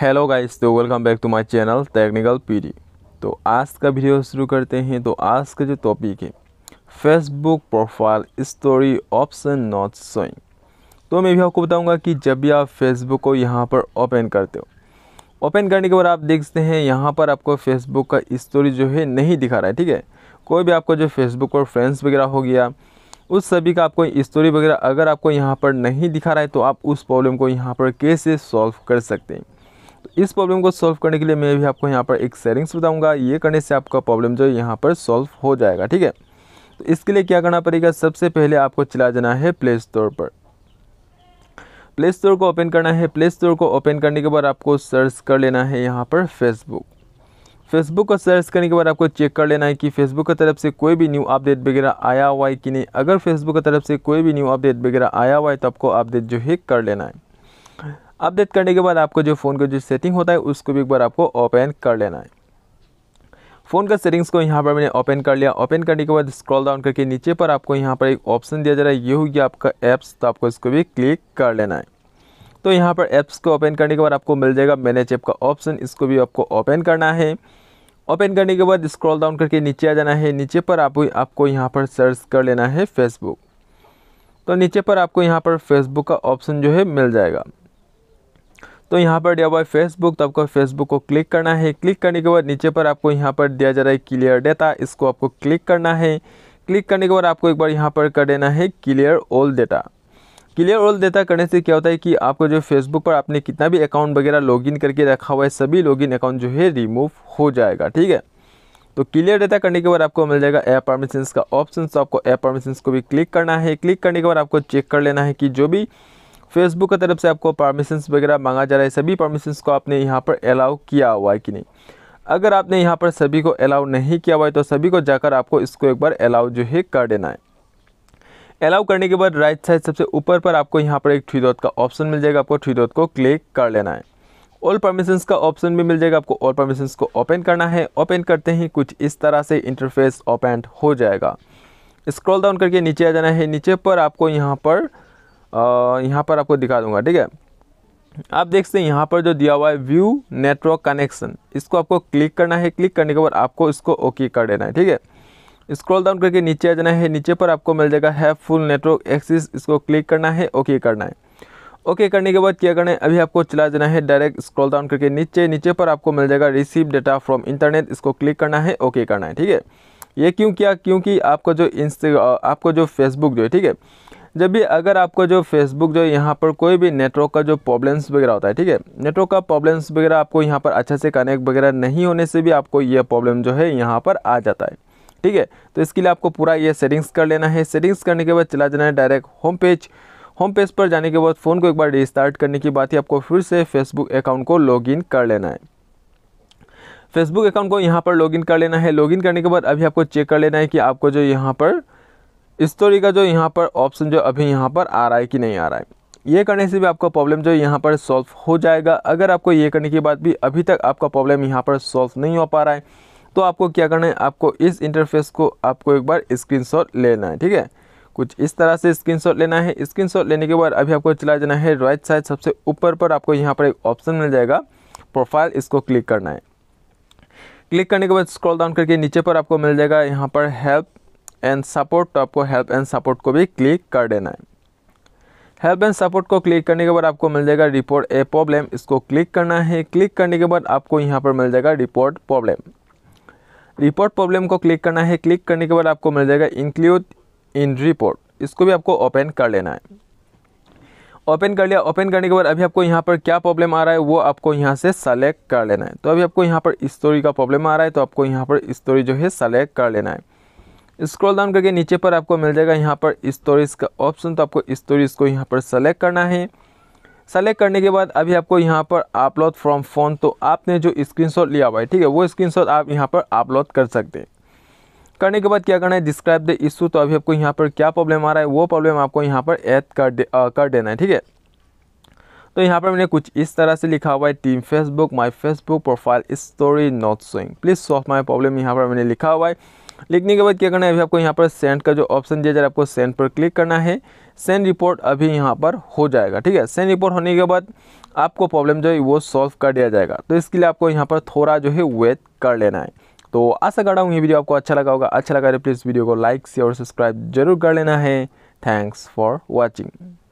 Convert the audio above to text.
hello guys तो welcome back to my channel technical PD तो आज का वीडियो शुरू करते हैं तो आज का जो टॉपिक है Facebook profile story option not showing तो मैं भी आपको बताऊंगा कि जब भी आप फेसबुक को यहाँ पर ओपन करते हो ओपन करने के बाद आप देखते हैं यहाँ पर आपको फेसबुक का स्टोरी जो है नहीं दिखा रहा है ठीक है कोई भी आपका जो फेसबुक और फ्रेंड्स वगैरह हो गया उस सभी का आपको स्टोरी वगैरह अगर आपको यहाँ पर नहीं दिखा रहा है तो आप उस प्रॉब्लम को यहाँ पर कैसे सॉल्व कर सकते हैं इस प्रॉब्लम को सॉल्व करने के लिए मैं भी आपको यहाँ पर एक सेटिंग्स बताऊँगा ये करने से आपका प्रॉब्लम जो है यहाँ पर सॉल्व हो जाएगा ठीक है तो इसके लिए क्या करना पड़ेगा सबसे पहले आपको चला जाना है प्ले स्टोर पर प्ले स्टोर को ओपन करना है प्ले स्टोर को ओपन करने के बाद आपको सर्च कर लेना है यहाँ पर फेसबुक फेसबुक को सर्च करने के बाद आपको चेक कर लेना है कि फेसबुक की तरफ से कोई भी न्यू अपडेट वगैरह आया हुआ है कि नहीं अगर फेसबुक की तरफ से कोई भी न्यू अपडेट वगैरह आया हुआ है तो आपको अपडेट जो है कर लेना है अपडेट करने के बाद आपको जो फ़ोन का जो सेटिंग होता है उसको भी एक बार आपको ओपन कर लेना है फ़ोन का सेटिंग्स को यहाँ पर मैंने ओपन कर लिया ओपन करने के बाद स्क्रॉल डाउन करके नीचे पर आपको यहाँ पर एक ऑप्शन दिया जा रहा है ये होगी आपका ऐप्स तो आपको इसको भी क्लिक कर लेना है तो यहाँ पर ऐप्स को ओपन करने के बाद आपको मिल जाएगा मैनेज ऐप का ऑप्शन इसको भी आपको ओपन करना है ओपन करने के बाद स्क्रॉल डाउन करके नीचे आ जाना है नीचे पर आप आपको यहाँ पर सर्च कर लेना है फेसबुक तो नीचे पर आपको यहाँ पर फेसबुक का ऑप्शन जो है मिल जाएगा तो यहाँ पर दिया हुआ है फेसबुक तो आपको फेसबुक को क्लिक करना है क्लिक करने के बाद नीचे पर आपको यहाँ पर दिया जा रहा है क्लियर डेटा इसको आपको क्लिक करना है क्लिक करने के बाद आपको एक बार यहाँ पर कर देना है clear all data clear all data करने से क्या होता है कि आपको जो फेसबुक पर आपने कितना भी अकाउंट वगैरह लॉगिन करके रखा हुआ है सभी लॉगिन अकाउंट जो है रिमूव हो जाएगा ठीक है तो क्लियर डेटा करने के बाद आपको मिल जाएगा ऐप परमिशंस का ऑप्शन तो आपको ऐप परमिशंस को भी क्लिक करना है क्लिक करने के बाद आपको चेक कर लेना है कि जो भी फेसबुक की तरफ से आपको परमिशंस वगैरह मांगा जा रहा है सभी परमिशंस को आपने यहाँ पर अलाउ किया हुआ है कि नहीं अगर आपने यहाँ पर सभी को अलाउ नहीं किया हुआ है तो सभी को जाकर आपको इसको एक बार अलाउ जो है कर देना है अलाउ करने के बाद राइट साइड सबसे ऊपर पर आपको यहाँ पर एक थ्री का ऑप्शन मिल जाएगा आपको थ्री को क्लिक कर लेना है ऑल परमिशंस का ऑप्शन भी मिल जाएगा आपको ऑल परमिशंस को ओपन करना है ओपन करते ही कुछ इस तरह से इंटरफेस ओपन हो जाएगा स्क्रॉल डाउन करके नीचे आ जाना है नीचे पर आपको यहाँ पर यहाँ पर आपको दिखा दूँगा ठीक है आप देख सकते हैं यहाँ पर जो दिया हुआ है व्यू नेटवर्क कनेक्शन इसको आपको क्लिक करना है क्लिक करने के बाद आपको इसको ओके कर देना है ठीक है स्क्रॉल डाउन करके नीचे आ जाना है नीचे पर आपको मिल जाएगा हैव फुल नेटवर्क एक्सिस इसको क्लिक करना है ओके करना है ओके करने के बाद क्या करना है अभी आपको चला जाना है डायरेक्ट स्क्रॉल डाउन करके नीचे नीचे पर आपको मिल जाएगा रिसीव डेटा फ्रॉम इंटरनेट इसको क्लिक करना है ओके करना है ठीक है ये क्यों किया क्योंकि आपको जो इंस्टा आपको जो फेसबुक जो है ठीक है जब भी अगर आपको जो फेसबुक जो यहाँ पर कोई भी नेटवर्क का जो प्रॉब्लम्स वगैरह होता है ठीक है नेटवर्क का प्रॉब्लम्स वगैरह आपको यहाँ पर अच्छे से कनेक्ट वगैरह नहीं होने से भी आपको यह प्रॉब्लम जो है यहाँ पर आ जाता है ठीक है तो इसके लिए आपको पूरा ये सेटिंग्स कर लेना है सेटिंग्स करने के बाद चला जाना है direct home page home page पर जाने के बाद फ़ोन को एक बार रिस्टार्ट करने की बात ही आपको फिर से फेसबुक अकाउंट को लॉगिन कर लेना है फेसबुक अकाउंट को यहाँ पर लॉगिन कर लेना है लॉगिन करने के बाद अभी आपको चेक कर लेना है कि आपको जो यहाँ पर स्टोरी का जो यहाँ पर ऑप्शन जो अभी यहाँ पर आ रहा है कि नहीं आ रहा है ये करने से भी आपका प्रॉब्लम जो यहाँ पर सॉल्व हो जाएगा अगर आपको ये करने के बाद भी अभी तक आपका प्रॉब्लम यहाँ पर सॉल्व नहीं हो पा रहा है तो आपको क्या करना है आपको इस इंटरफेस को आपको एक बार स्क्रीनशॉट लेना है ठीक है कुछ इस तरह से स्क्रीनशॉट लेना है स्क्रीनशॉट लेने के बाद अभी आपको चला जाना है राइट साइड सबसे ऊपर पर आपको यहाँ पर एक ऑप्शन मिल जाएगा प्रोफाइल इसको क्लिक करना है क्लिक करने के बाद स्क्रॉल डाउन करके नीचे पर आपको मिल जाएगा यहाँ पर हेल्प एंड सपोर्ट तो आपको हेल्प एंड सपोर्ट को भी क्लिक कर देना है हेल्प एंड सपोर्ट को क्लिक करने के बाद आपको मिल जाएगा रिपोर्ट ए प्रॉब्लम इसको क्लिक करना है क्लिक करने के बाद आपको यहाँ पर मिल जाएगा रिपोर्ट प्रॉब्लम रिपोर्ट प्रॉब्लम को क्लिक करना है क्लिक करने के बाद आपको मिल जाएगा इंक्लूड इन रिपोर्ट इसको भी आपको ओपन कर लेना है ओपन कर लिया ओपन करने के बाद अभी आपको यहाँ पर क्या प्रॉब्लम आ रहा है वो आपको यहाँ से सेलेक्ट कर लेना है तो अभी आपको यहाँ पर स्टोरी का प्रॉब्लम आ रहा है तो आपको यहाँ पर स्टोरी जो है सेलेक्ट कर लेना है स्क्रॉल डाउन करके नीचे पर आपको मिल जाएगा यहाँ पर स्टोरेज का ऑप्शन तो आपको स्टोरेज को यहाँ पर सेलेक्ट करना है सेलेक्ट करने के बाद अभी आपको यहाँ पर अपलोड फ्रॉम फ़ोन तो आपने जो स्क्रीनशॉट लिया हुआ है ठीक है वो स्क्रीनशॉट आप यहाँ पर अपलोड कर सकते हैं करने के बाद क्या करना है डिस्क्राइब द इशू तो अभी आपको यहाँ पर क्या प्रॉब्लम आ रहा है वो प्रॉब्लम आपको यहाँ पर ऐड कर दे आ, कर देना है ठीक है तो यहाँ पर मैंने कुछ इस तरह से लिखा हुआ है team Facebook my Facebook profile story not showing please solve my problem यहाँ पर मैंने लिखा हुआ है लिखने के बाद क्या करना है अभी आपको यहाँ पर सेंड का जो ऑप्शन दिया जाए आपको सेंड पर क्लिक करना है सेंड रिपोर्ट अभी यहाँ पर हो जाएगा ठीक है सेंड रिपोर्ट होने के बाद आपको प्रॉब्लम जो है वो सॉल्व कर दिया जाएगा तो इसके लिए आपको यहाँ पर थोड़ा जो है वेट कर लेना है तो आशा कर रहा हूँ ये वीडियो आपको अच्छा लगा होगा अच्छा लगा तो प्लीज़ वीडियो को लाइक शेयर और सब्सक्राइब जरूर कर लेना है थैंक्स फॉर वॉचिंग